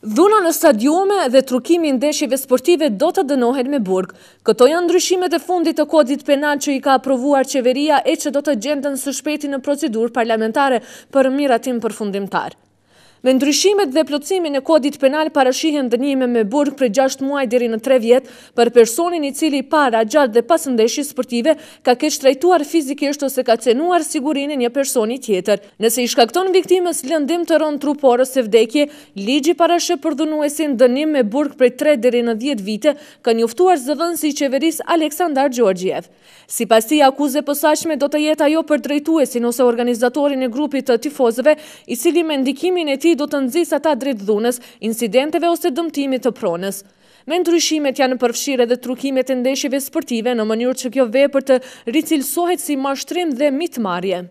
Dhuna në stadiume dhe trukimi ndeshjeve sportive do të dënohet me burg. Këto janë ndryshimet e fundit të kodit penal që i ka aprovuar qeveria e që do të gjendën së shpeti në procedur parlamentare për miratim përfundimtar. Me ndryshimet dhe plotësimin e kodit penal parashihen dënime me burg për 6 muaj diri në 3 vjetë për personin i cili para, gjatë dhe pasëndeshi sportive ka keçtrajtuar fizikisht ose ka cenuar sigurinë një personi tjetër. Nëse i shkakton viktimës lëndim të rënd truporës se vdekje, ligji parashë përdhunuesin dënim me burg për 3 diri në 10 vite ka njoftuar zëdhën si qeveris Aleksandar Gjorgjev. Si pasi akuze pësashme do të jetë ajo për drejtuesin ose organizatorin e grupit të tifozëve i cili me ndikimin e ti do të nëzis ata drejt dhunës, incidenteve ose dëmtimit të pronës. Me ndryshimet janë përfshire dhe trukimet e ndeshjeve sportive në mënyrë që kjo vepër të ricilsohet si mashtrim dhe mitmarje.